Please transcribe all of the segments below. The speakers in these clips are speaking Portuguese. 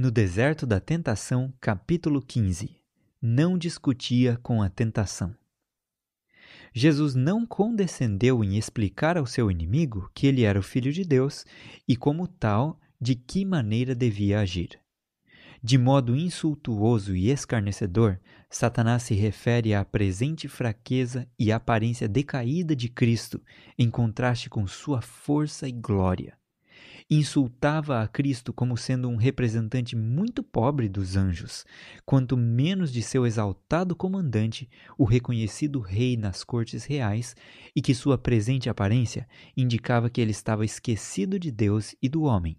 No deserto da tentação, capítulo 15. Não discutia com a tentação. Jesus não condescendeu em explicar ao seu inimigo que ele era o filho de Deus e como tal, de que maneira devia agir. De modo insultuoso e escarnecedor, Satanás se refere à presente fraqueza e aparência decaída de Cristo, em contraste com sua força e glória insultava a Cristo como sendo um representante muito pobre dos anjos, quanto menos de seu exaltado comandante, o reconhecido rei nas cortes reais, e que sua presente aparência indicava que ele estava esquecido de Deus e do homem.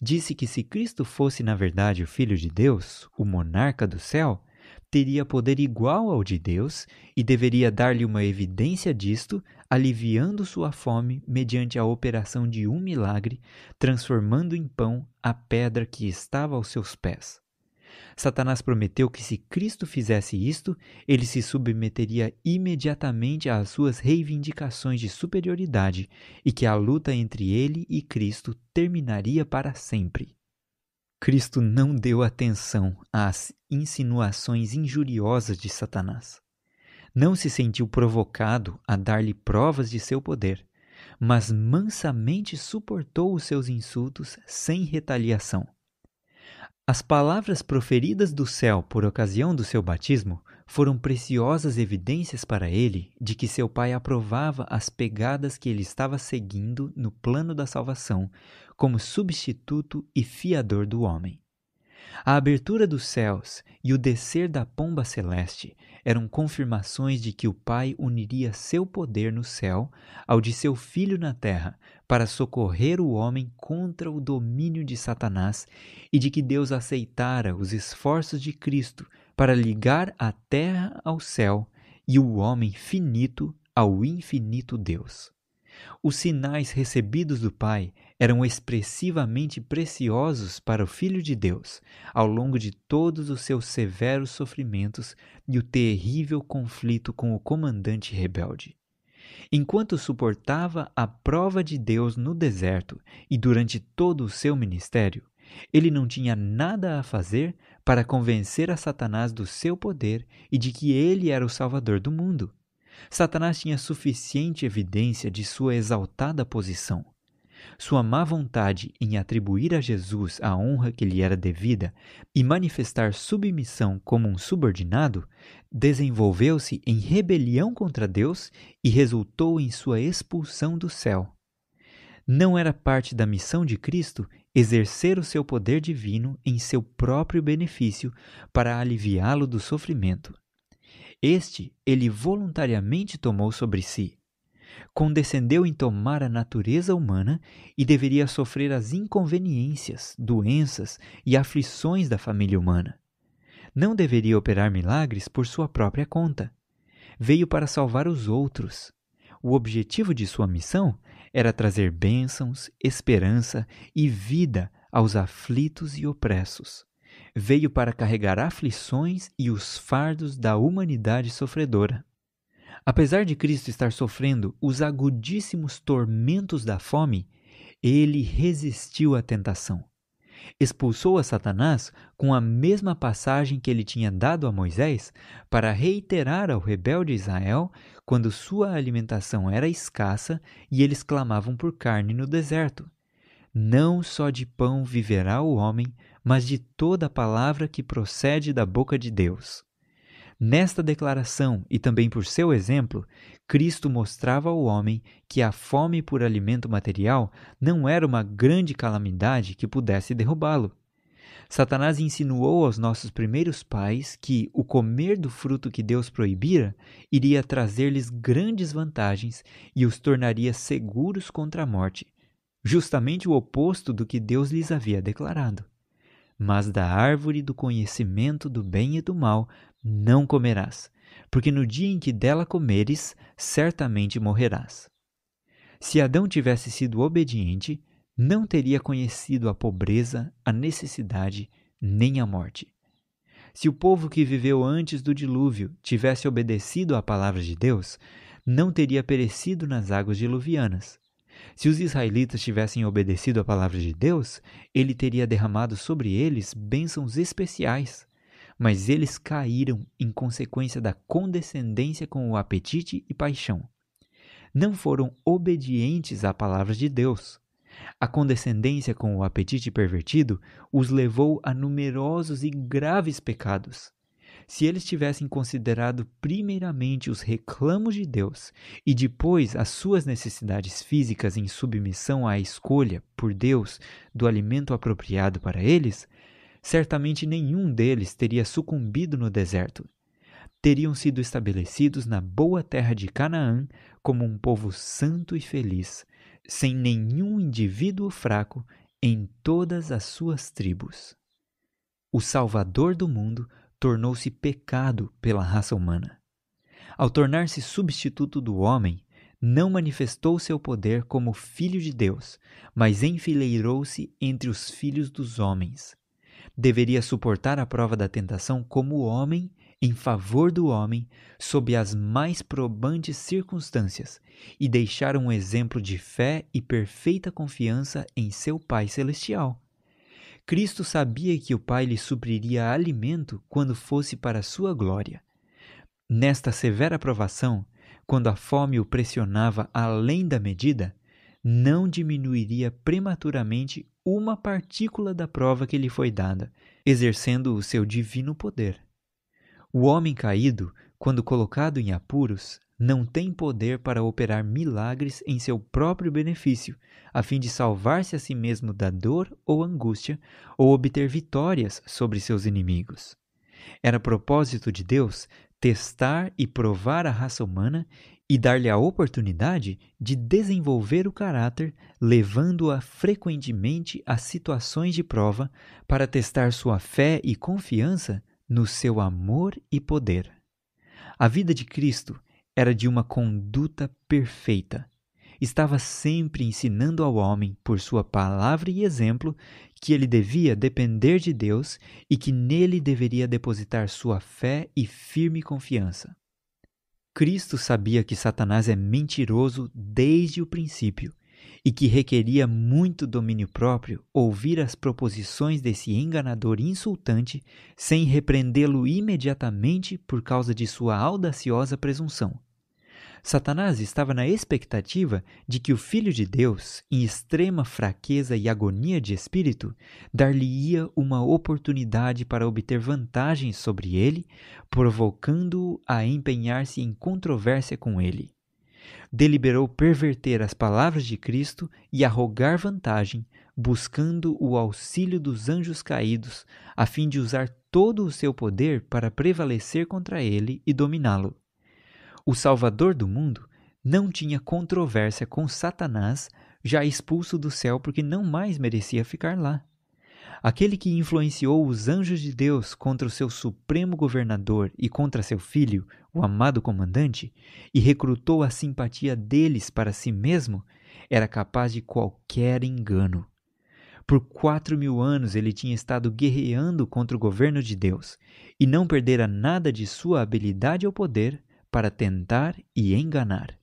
Disse que se Cristo fosse na verdade o Filho de Deus, o monarca do céu, teria poder igual ao de Deus e deveria dar-lhe uma evidência disto, aliviando sua fome mediante a operação de um milagre, transformando em pão a pedra que estava aos seus pés. Satanás prometeu que se Cristo fizesse isto, ele se submeteria imediatamente às suas reivindicações de superioridade e que a luta entre ele e Cristo terminaria para sempre. Cristo não deu atenção às insinuações injuriosas de Satanás. Não se sentiu provocado a dar-lhe provas de seu poder, mas mansamente suportou os seus insultos sem retaliação. As palavras proferidas do céu por ocasião do seu batismo foram preciosas evidências para ele de que seu pai aprovava as pegadas que ele estava seguindo no plano da salvação como substituto e fiador do homem. A abertura dos céus e o descer da pomba celeste eram confirmações de que o Pai uniria seu poder no céu ao de seu filho na terra para socorrer o homem contra o domínio de Satanás e de que Deus aceitara os esforços de Cristo para ligar a terra ao céu e o homem finito ao infinito Deus. Os sinais recebidos do Pai eram expressivamente preciosos para o Filho de Deus ao longo de todos os seus severos sofrimentos e o terrível conflito com o comandante rebelde. Enquanto suportava a prova de Deus no deserto e durante todo o seu ministério, ele não tinha nada a fazer para convencer a Satanás do seu poder e de que ele era o Salvador do mundo. Satanás tinha suficiente evidência de sua exaltada posição. Sua má vontade em atribuir a Jesus a honra que lhe era devida e manifestar submissão como um subordinado desenvolveu-se em rebelião contra Deus e resultou em sua expulsão do céu. Não era parte da missão de Cristo exercer o seu poder divino em seu próprio benefício para aliviá-lo do sofrimento. Este ele voluntariamente tomou sobre si. Condescendeu em tomar a natureza humana e deveria sofrer as inconveniências, doenças e aflições da família humana. Não deveria operar milagres por sua própria conta. Veio para salvar os outros. O objetivo de sua missão era trazer bênçãos, esperança e vida aos aflitos e opressos. Veio para carregar aflições e os fardos da humanidade sofredora. Apesar de Cristo estar sofrendo os agudíssimos tormentos da fome, ele resistiu à tentação expulsou a Satanás com a mesma passagem que ele tinha dado a Moisés para reiterar ao rebelde Israel quando sua alimentação era escassa e eles clamavam por carne no deserto. Não só de pão viverá o homem, mas de toda a palavra que procede da boca de Deus. Nesta declaração e também por seu exemplo, Cristo mostrava ao homem que a fome por alimento material não era uma grande calamidade que pudesse derrubá-lo. Satanás insinuou aos nossos primeiros pais que o comer do fruto que Deus proibira iria trazer-lhes grandes vantagens e os tornaria seguros contra a morte, justamente o oposto do que Deus lhes havia declarado. Mas da árvore do conhecimento do bem e do mal não comerás, porque no dia em que dela comeres, certamente morrerás. Se Adão tivesse sido obediente, não teria conhecido a pobreza, a necessidade, nem a morte. Se o povo que viveu antes do dilúvio tivesse obedecido à palavra de Deus, não teria perecido nas águas diluvianas. Se os israelitas tivessem obedecido à palavra de Deus, ele teria derramado sobre eles bênçãos especiais mas eles caíram em consequência da condescendência com o apetite e paixão. Não foram obedientes à palavra de Deus. A condescendência com o apetite pervertido os levou a numerosos e graves pecados. Se eles tivessem considerado primeiramente os reclamos de Deus e depois as suas necessidades físicas em submissão à escolha por Deus do alimento apropriado para eles, certamente nenhum deles teria sucumbido no deserto. Teriam sido estabelecidos na boa terra de Canaã como um povo santo e feliz, sem nenhum indivíduo fraco em todas as suas tribos. O Salvador do mundo tornou-se pecado pela raça humana. Ao tornar-se substituto do homem, não manifestou seu poder como filho de Deus, mas enfileirou-se entre os filhos dos homens deveria suportar a prova da tentação como homem em favor do homem sob as mais probantes circunstâncias e deixar um exemplo de fé e perfeita confiança em seu Pai Celestial. Cristo sabia que o Pai lhe supriria alimento quando fosse para sua glória. Nesta severa provação, quando a fome o pressionava além da medida, não diminuiria prematuramente uma partícula da prova que lhe foi dada, exercendo o seu divino poder. O homem caído, quando colocado em apuros, não tem poder para operar milagres em seu próprio benefício, a fim de salvar-se a si mesmo da dor ou angústia, ou obter vitórias sobre seus inimigos. Era propósito de Deus testar e provar a raça humana e dar-lhe a oportunidade de desenvolver o caráter, levando-a frequentemente a situações de prova para testar sua fé e confiança no seu amor e poder. A vida de Cristo era de uma conduta perfeita. Estava sempre ensinando ao homem, por sua palavra e exemplo, que ele devia depender de Deus e que nele deveria depositar sua fé e firme confiança. Cristo sabia que Satanás é mentiroso desde o princípio e que requeria muito domínio próprio ouvir as proposições desse enganador insultante sem repreendê-lo imediatamente por causa de sua audaciosa presunção. Satanás estava na expectativa de que o Filho de Deus, em extrema fraqueza e agonia de espírito, dar-lhe-ia uma oportunidade para obter vantagens sobre ele, provocando-o a empenhar-se em controvérsia com ele. Deliberou perverter as palavras de Cristo e arrogar vantagem, buscando o auxílio dos anjos caídos, a fim de usar todo o seu poder para prevalecer contra ele e dominá-lo. O Salvador do mundo não tinha controvérsia com Satanás, já expulso do céu porque não mais merecia ficar lá. Aquele que influenciou os anjos de Deus contra o seu supremo governador e contra seu filho, o amado comandante, e recrutou a simpatia deles para si mesmo, era capaz de qualquer engano. Por quatro mil anos ele tinha estado guerreando contra o governo de Deus, e não perdera nada de sua habilidade ou poder para tentar e enganar.